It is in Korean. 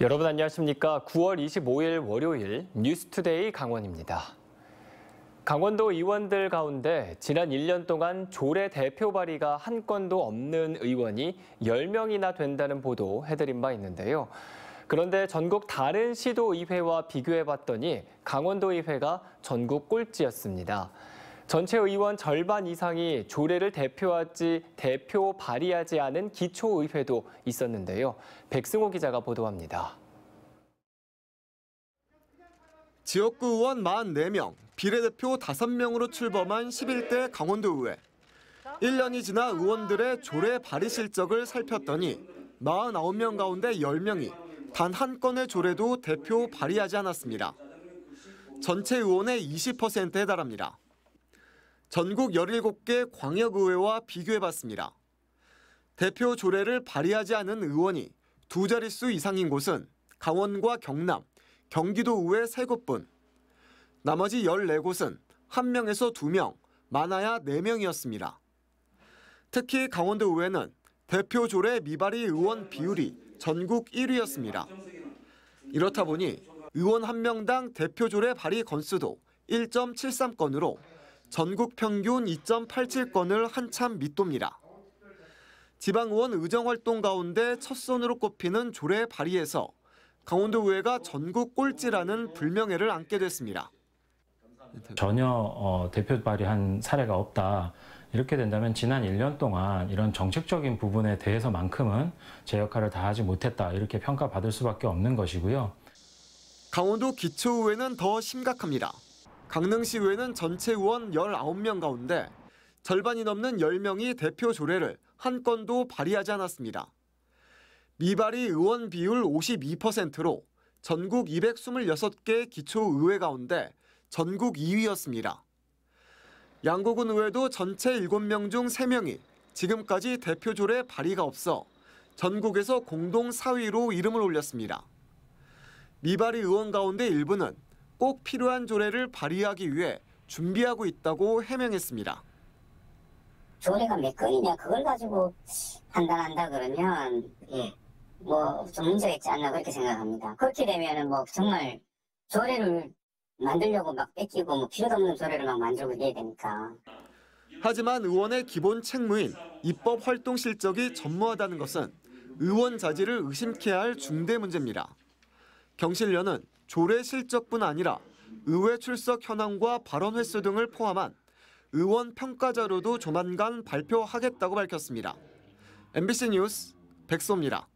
여러분 안녕하십니까? 9월 25일 월요일 뉴스투데이 강원입니다. 강원도 의원들 가운데 지난 1년 동안 조례 대표 발의가 한 건도 없는 의원이 10명이나 된다는 보도 해드린 바 있는데요. 그런데 전국 다른 시도의회와 비교해봤더니 강원도의회가 전국 꼴찌였습니다. 전체 의원 절반 이상이 조례를 대표하지 대표 발의하지 않은 기초의회도 있었는데요. 백승호 기자가 보도합니다. 지역구 의원 44명, 비례대표 5명으로 출범한 11대 강원도의회. 1년이 지나 의원들의 조례 발의 실적을 살폈더니 49명 가운데 10명이 단 한 건의 조례도 대표 발의하지 않았습니다. 전체 의원의 20%에 달합니다. 전국 17개 광역의회와 비교해봤습니다. 대표 조례를 발의하지 않은 의원이 두 자릿수 이상인 곳은 강원과 경남, 경기도 의회 3곳뿐, 나머지 14곳은 1명에서 2명, 많아야 4명이었습니다. 특히 강원도 의회는 대표 조례 미발의 의원 비율이 전국 1위였습니다. 이렇다 보니 의원 1명당 대표 조례 발의 건수도 1.73건으로 전국 평균 2.87건을 한참 밑돕니다. 지방의원 의정활동 가운데 첫 손으로 꼽히는 조례 발의에서 강원도의회가 전국 꼴찌라는 불명예를 안게 됐습니다. 전혀 어, 대표 발의한 사례가 없다. 이렇게 된다면 지난 1년 동안 이런 정책적인 부분에 대해서만큼은 제 역할을 다하지 못했다. 이렇게 평가받을 수밖에 없는 것이고요. 강원도 기초의회는 더 심각합니다. 강릉시 의회는 전체 의원 19명 가운데 절반이 넘는 10명이 대표 조례를 한 건도 발의하지 않았습니다. 미발이 의원 비율 52%로 전국 226개 기초의회 가운데 전국 2위였습니다. 양곡은 의회도 전체 7명 중 3명이 지금까지 대표 조례 발의가 없어 전국에서 공동 4위로 이름을 올렸습니다. 미발이 의원 가운데 일부는 꼭 필요한 조례를 발의하기 위해 준비하고 있다고 해명했습니다. 조례가 몇 건이냐 그걸 가지고 판단한다 그러면 예, 뭐좀 문제가 있지 않나 그렇게 생각합니다. 그렇게 되면뭐 정말 조례를 만들려고 막 뺏기고 뭐 필요도 없는 조례를 막 만들고 이래야 되니까. 하지만 의원의 기본 책무인 입법 활동 실적이 전무하다는 것은 의원 자질을 의심케 할 중대 문제입니다. 경실련은 조례 실적뿐 아니라 의회 출석 현황과 발언 횟수 등을 포함한 의원 평가 자료도 조만간 발표하겠다고 밝혔습니다. MBC 뉴스 백소입니다.